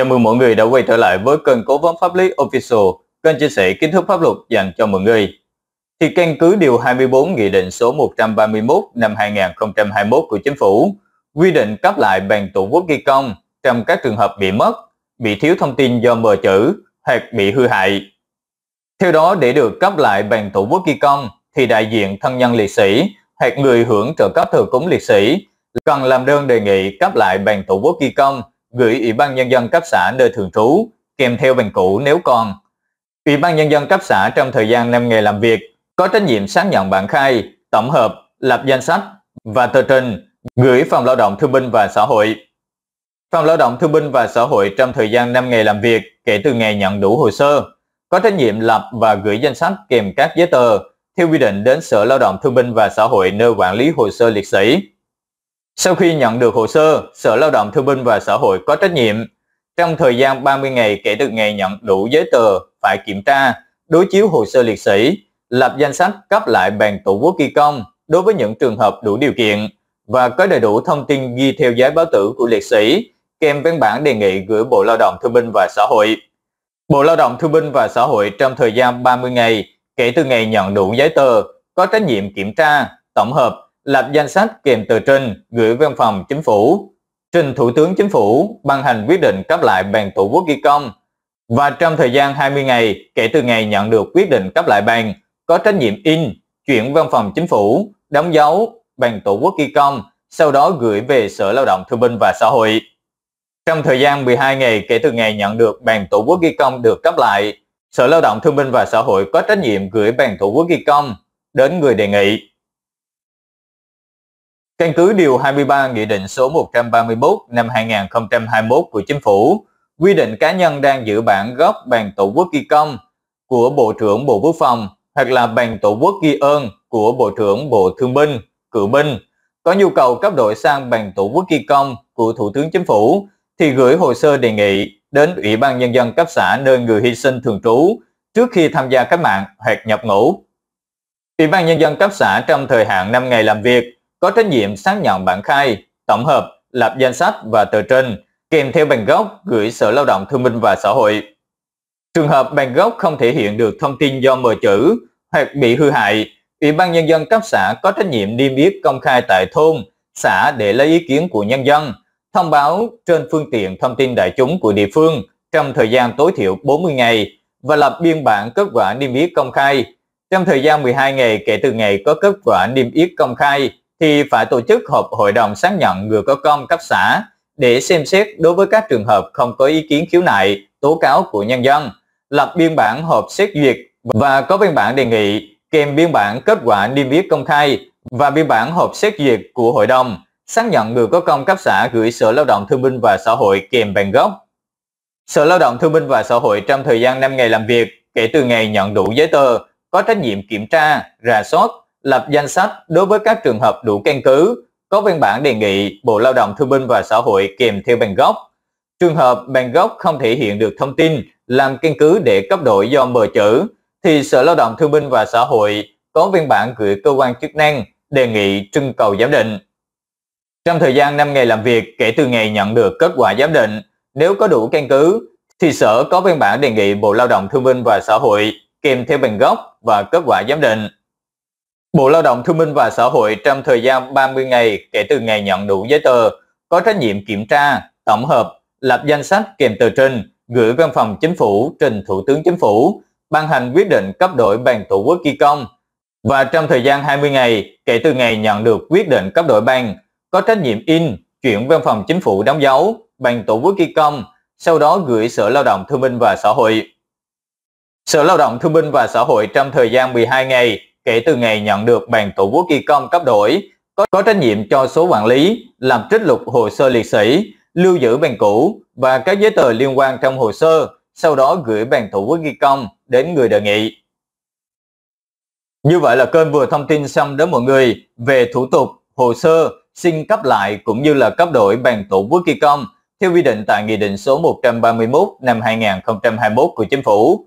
Chào mừng mọi người đã quay trở lại với kênh Cố vấn Pháp lý Official, kênh chia sẻ kiến thức pháp luật dành cho mọi người. Thì căn cứ Điều 24 Nghị định số 131 năm 2021 của Chính phủ quy định cấp lại bằng tổ quốc ghi công trong các trường hợp bị mất, bị thiếu thông tin do mờ chữ hoặc bị hư hại. Theo đó, để được cấp lại bằng tổ quốc ghi công thì đại diện thân nhân liệt sĩ hoặc người hưởng trợ cấp thừa cúng liệt sĩ cần làm đơn đề nghị cấp lại bằng tổ quốc ghi công gửi Ủy ban Nhân dân cấp xã nơi thường trú, kèm theo bằng cũ nếu còn. Ủy ban Nhân dân cấp xã trong thời gian 5 ngày làm việc có trách nhiệm xác nhận bản khai, tổng hợp, lập danh sách và tờ trình gửi Phòng Lao động Thương binh và Xã hội. Phòng Lao động Thương binh và Xã hội trong thời gian 5 ngày làm việc kể từ ngày nhận đủ hồ sơ, có trách nhiệm lập và gửi danh sách kèm các giấy tờ theo quy định đến Sở Lao động Thương binh và Xã hội nơi quản lý hồ sơ liệt sĩ. Sau khi nhận được hồ sơ, Sở Lao động Thương binh và Xã hội có trách nhiệm trong thời gian 30 ngày kể từ ngày nhận đủ giấy tờ phải kiểm tra, đối chiếu hồ sơ liệt sĩ, lập danh sách cấp lại bàn tổ quốc ghi công đối với những trường hợp đủ điều kiện và có đầy đủ thông tin ghi theo giấy báo tử của liệt sĩ kèm văn bản đề nghị gửi Bộ Lao động Thương binh và Xã hội. Bộ Lao động Thương binh và Xã hội trong thời gian 30 ngày kể từ ngày nhận đủ giấy tờ có trách nhiệm kiểm tra, tổng hợp lập danh sách kèm tờ trình gửi văn phòng chính phủ, trình Thủ tướng Chính phủ ban hành quyết định cấp lại bàn tổ quốc ghi công và trong thời gian 20 ngày kể từ ngày nhận được quyết định cấp lại bàn có trách nhiệm in, chuyển văn phòng chính phủ, đóng dấu bàn tổ quốc ghi công, sau đó gửi về Sở Lao động Thương binh và Xã hội. Trong thời gian 12 ngày kể từ ngày nhận được bàn tổ quốc ghi công được cấp lại, Sở Lao động Thương binh và Xã hội có trách nhiệm gửi bàn tổ quốc ghi công đến người đề nghị Căn cứ Điều 23 Nghị định số 131 năm 2021 của Chính phủ quy định cá nhân đang giữ bản gốc bàn tổ quốc ghi công của Bộ trưởng Bộ Quốc phòng hoặc là bàn tổ quốc ghi ơn của Bộ trưởng Bộ Thương binh, Cựu binh có nhu cầu cấp đổi sang bàn tổ quốc ghi công của Thủ tướng Chính phủ thì gửi hồ sơ đề nghị đến Ủy ban Nhân dân cấp xã nơi người hy sinh thường trú trước khi tham gia cách mạng hoặc nhập ngũ. Ủy ban Nhân dân cấp xã trong thời hạn 5 ngày làm việc có trách nhiệm xác nhận bản khai, tổng hợp, lập danh sách và tờ trình, kèm theo bằng gốc gửi Sở Lao động Thương minh và Xã hội. Trường hợp bằng gốc không thể hiện được thông tin do mờ chữ hoặc bị hư hại, Ủy ban Nhân dân cấp xã có trách nhiệm niêm yết công khai tại thôn, xã để lấy ý kiến của nhân dân, thông báo trên phương tiện thông tin đại chúng của địa phương trong thời gian tối thiểu 40 ngày và lập biên bản kết quả niêm yết công khai. Trong thời gian 12 ngày kể từ ngày có kết quả niêm yết công khai, thì phải tổ chức họp hội đồng xác nhận người có công cấp xã để xem xét đối với các trường hợp không có ý kiến khiếu nại, tố cáo của nhân dân, lập biên bản họp xét duyệt và có biên bản đề nghị kèm biên bản kết quả niêm yết công khai và biên bản họp xét duyệt của hội đồng xác nhận người có công cấp xã gửi Sở Lao động Thương binh và Xã hội kèm bản gốc. Sở Lao động Thương binh và Xã hội trong thời gian 5 ngày làm việc kể từ ngày nhận đủ giấy tờ có trách nhiệm kiểm tra, rà soát lập danh sách đối với các trường hợp đủ căn cứ có văn bản đề nghị Bộ Lao động Thương binh và Xã hội kèm theo bằng gốc. Trường hợp bằng gốc không thể hiện được thông tin làm căn cứ để cấp đổi do mờ chữ, thì Sở Lao động Thương binh và Xã hội có văn bản gửi cơ quan chức năng đề nghị trưng cầu giám định. Trong thời gian 5 ngày làm việc kể từ ngày nhận được kết quả giám định, nếu có đủ căn cứ, thì Sở có văn bản đề nghị Bộ Lao động Thương binh và Xã hội kèm theo bằng gốc và kết quả giám định. Bộ Lao động Thương minh và Xã hội trong thời gian 30 ngày kể từ ngày nhận đủ giấy tờ có trách nhiệm kiểm tra, tổng hợp, lập danh sách kèm tờ trình, gửi văn phòng chính phủ trình Thủ tướng Chính phủ, ban hành quyết định cấp đổi bằng tổ quốc ghi công. Và trong thời gian 20 ngày kể từ ngày nhận được quyết định cấp đổi bằng, có trách nhiệm in, chuyển văn phòng chính phủ đóng dấu, bằng tổ quốc ghi công, sau đó gửi Sở Lao động Thương minh và Xã hội. Sở Lao động Thương minh và Xã hội trong thời gian 12 ngày kể từ ngày nhận được bàn tổ quốc ghi công cấp đổi, có, có trách nhiệm cho số quản lý, làm trích lục hồ sơ liệt sĩ, lưu giữ bàn cũ và các giấy tờ liên quan trong hồ sơ, sau đó gửi bàn tổ quốc ghi công đến người đề nghị. Như vậy là kênh vừa thông tin xong đến mọi người về thủ tục, hồ sơ, xin cấp lại cũng như là cấp đổi bàn tổ quốc ghi công theo quy định tại Nghị định số 131 năm 2021 của Chính phủ